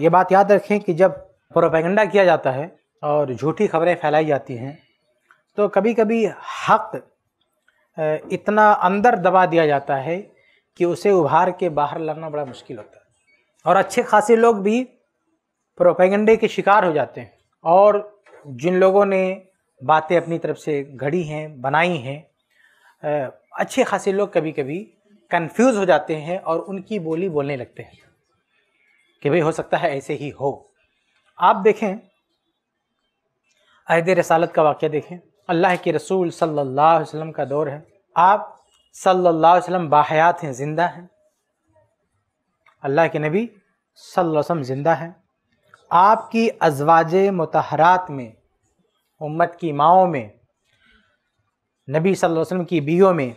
ये बात याद रखें कि जब प्रोपेगेंडा किया जाता है और झूठी खबरें फैलाई जाती हैं तो कभी कभी हक इतना अंदर दबा दिया जाता है कि उसे उभार के बाहर लाना बड़ा मुश्किल होता है और अच्छे खासे लोग भी प्रोपेगेंडे के शिकार हो जाते हैं और जिन लोगों ने बातें अपनी तरफ से घड़ी हैं बनाई हैं अच्छे खासे लोग कभी कभी कन्फ्यूज़ हो जाते हैं और उनकी बोली बोलने लगते हैं कि भाई हो सकता है ऐसे ही हो आप देखें अहद रसालत का वाक़ देखें अल्लाह के रसूल सल्लल्लाहु अलैहि वसल्लम का दौर है आप सल्लल्लाहु अलैहि वसल्लम बाहयात हैं ज़िंदा हैं अल्लाह के नबी सल्लल्लाहु अलैहि वसल्लम ज़िंदा हैं आपकी अजवाज मतहरात में उम्मत की माओ में नबी सल्लल्लाहु अलैहि वसल्लम की बीओ में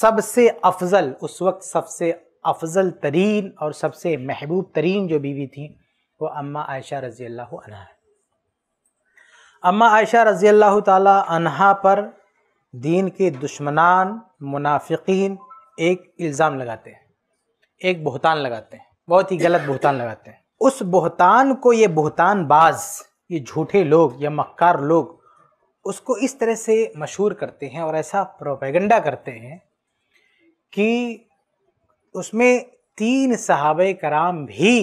सबसे अफजल उस वक्त सबसे अफजल तरीन और सबसे महबूब तरीन जो बीवी थी वो अम्मा आयशा रज़ी अल्लाह अनहा है अम्मा आयशा रज़ी अल्लाह तहा पर दीन के दुश्मनान मुनाफिकीन एक इल्ज़ाम लगाते हैं एक बहतान लगाते हैं बहुत ही गलत बहतान लगाते हैं उस बहतान को ये बाज़ ये झूठे लोग या मक्कार लोग उसको इस तरह से मशहूर करते हैं और ऐसा प्रोपेगेंडा करते हैं कि उसमें तीन सहाब कराम भी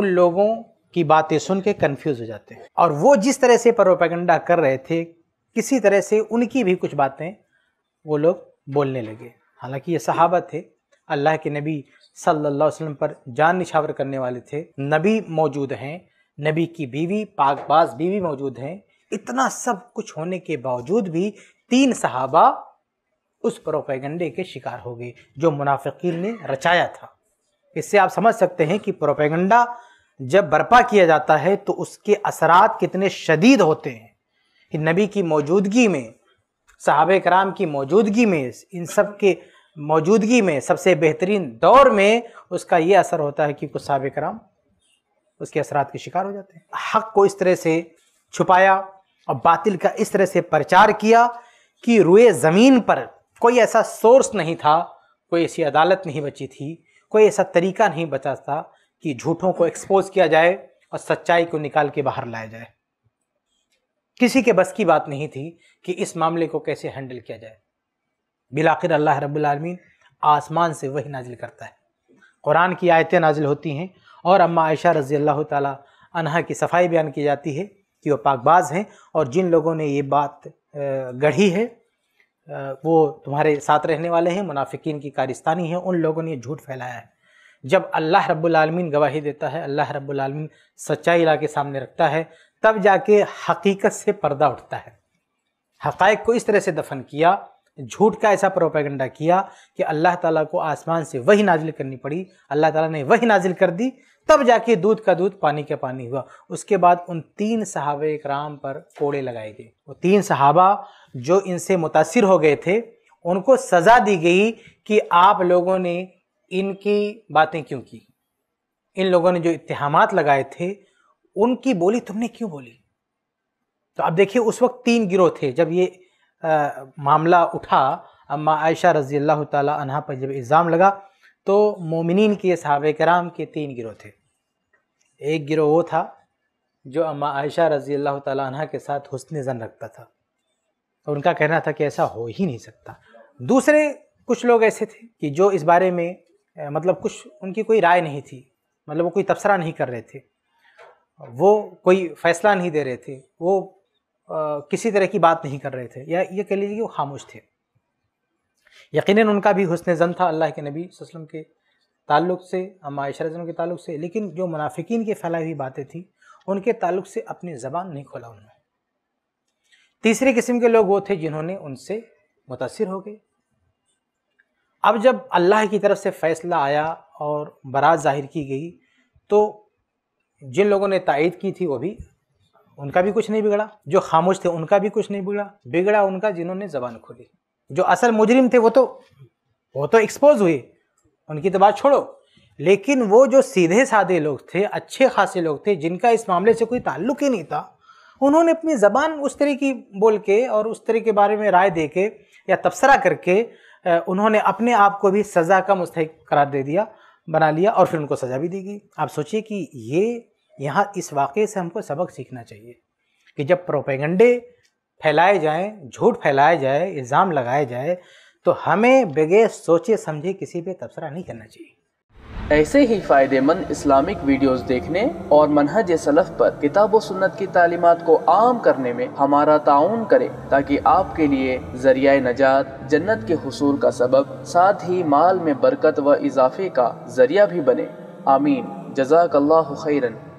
उन लोगों की बातें सुन के कन्फ्यूज़ हो जाते हैं और वो जिस तरह से प्रोपेगेंडा कर रहे थे किसी तरह से उनकी भी कुछ बातें वो लोग बोलने लगे हालांकि ये सहाबा थे अल्लाह के नबी सल्लल्लाहु अलैहि वसल्लम पर जान निछावर करने वाले थे नबी मौजूद हैं नबी की बीवी पाकबाज बीवी मौजूद हैं इतना सब कुछ होने के बावजूद भी तीन सहाबा उस प्रोपेगंडे के शिकार हो गए जो मुनाफिकीन ने रचाया था इससे आप समझ सकते हैं कि प्रोपेगंडा जब बर्पा किया जाता है तो उसके असरात कितने शदीद होते हैं कि नबी की मौजूदगी में साहब कराम की मौजूदगी में इन सब के मौजूदगी में सबसे बेहतरीन दौर में उसका ये असर होता है कि कुछ साहब कराम उसके असरात के शिकार हो जाते हैं हक को इस तरह से छुपाया और बातिल का इस तरह से प्रचार किया कि रुए ज़मीन पर कोई ऐसा सोर्स नहीं था कोई ऐसी अदालत नहीं बची थी कोई ऐसा तरीका नहीं बचा था कि झूठों को एक्सपोज किया जाए और सच्चाई को निकाल के बाहर लाया जाए किसी के बस की बात नहीं थी कि इस मामले को कैसे हैंडल किया जाए बिलाखिर अल्लाह रबालमीन आसमान से वही नाजिल करता है कुरान की आयतें नाजिल होती हैं और अम्मा आयशा रज़ी अल्लाह तह की सफाई बयान की जाती है कि वह पाकबाज हैं और जिन लोगों ने ये बात गढ़ी है वो तुम्हारे साथ रहने वाले हैं मुनाफिकीन की कारिस्तानी है उन लोगों ने झूठ फैलाया है जब अल्लाह रब्बुलमीन गवाही देता है अल्लाह रब्बुलमीन सच्चाई ला के सामने रखता है तब जाके हकीकत से पर्दा उठता है हक़ को इस तरह से दफन किया झूठ का ऐसा प्रोपेगेंडा किया कि अल्लाह ताला को आसमान से वही नाजिल करनी पड़ी अल्लाह ताला ने वही नाजिल कर दी तब जाके दूध का दूध पानी का पानी हुआ उसके बाद उन तीन सहाब कराम पर कोड़े लगाए गए वो तीन सहाबा जो इनसे मुतासर हो गए थे उनको सज़ा दी गई कि आप लोगों ने इनकी बातें क्यों की इन लोगों ने जो इतहाम लगाए थे उनकी बोली तुमने क्यों बोली तो आप देखिए उस वक्त तीन गिरोह थे जब ये मामला उठा अम्मा आयशा रज़ी अल्लाह तह पर जब इल्ज़ाम लगा तो मोमिन के सहाब कराम के तीन गिरोह थे एक गिरोह वो था जो अम्मा आयशा रज़ी अल्लाह तह के साथ हुसन जन रखता था और उनका कहना था कि ऐसा हो ही नहीं सकता दूसरे कुछ लोग ऐसे थे कि जो इस बारे में मतलब कुछ उनकी कोई राय नहीं थी मतलब वो कोई तबसरा नहीं कर रहे थे वो कोई फ़ैसला नहीं दे रहे थे वो किसी तरह की बात नहीं कर रहे थे या ये कह लीजिए कि वो खामोश थे यकीन उनका भी हुसन जन था अल्लाह के नबी वसम के ताल्लुक से अम्मा के ताल्लुक से लेकिन जो मुनाफिकीन की फैलाई हुई बातें थी उनके ताल्लुक से अपनी ज़बान नहीं खोला उन्होंने तीसरी किस्म के लोग वो थे जिन्होंने उनसे मुतासर हो गए अब जब अल्लाह की तरफ से फ़ैसला आया और बारात ज़ाहिर की गई तो जिन लोगों ने तायद की थी वो भी उनका भी कुछ नहीं बिगड़ा जो खामोश थे उनका भी कुछ नहीं बिगड़ा बिगड़ा उनका जिन्होंने जबान खोली जो असल मुजरिम थे वो तो वो तो एक्सपोज हुए उनकी तो बात छोड़ो लेकिन वो जो सीधे साधे लोग थे अच्छे खासे लोग थे जिनका इस मामले से कोई ताल्लुक ही नहीं था उन्होंने अपनी ज़बान उस तरह की बोल के और उस तरह के बारे में राय दे के या तबसरा करके उन्होंने अपने आप को भी सज़ा का मुस्तक करार दे दिया बना लिया और फिर उनको सज़ा भी दी गई आप सोचिए कि ये यहाँ इस वाक़े से हमको सबक सीखना चाहिए कि जब प्रोपेगंडे फैलाए जाएं झूठ फैलाए जाए इल्ज़ाम लगाए जाए तो हमें बगैर सोचे समझे किसी पे तबसरा नहीं करना चाहिए ऐसे ही फ़ायदेमंद इस्लामिक वीडियोस देखने और मनहज सलफ़ पर किताब व सुन्नत की तालीमत को आम करने में हमारा ताउन करें ताकि आपके लिए जरिया नजात जन्नत के हसूल का सबब साथ ही माल में बरकत व इजाफे का जरिया भी बने आमीन जजाक खैरन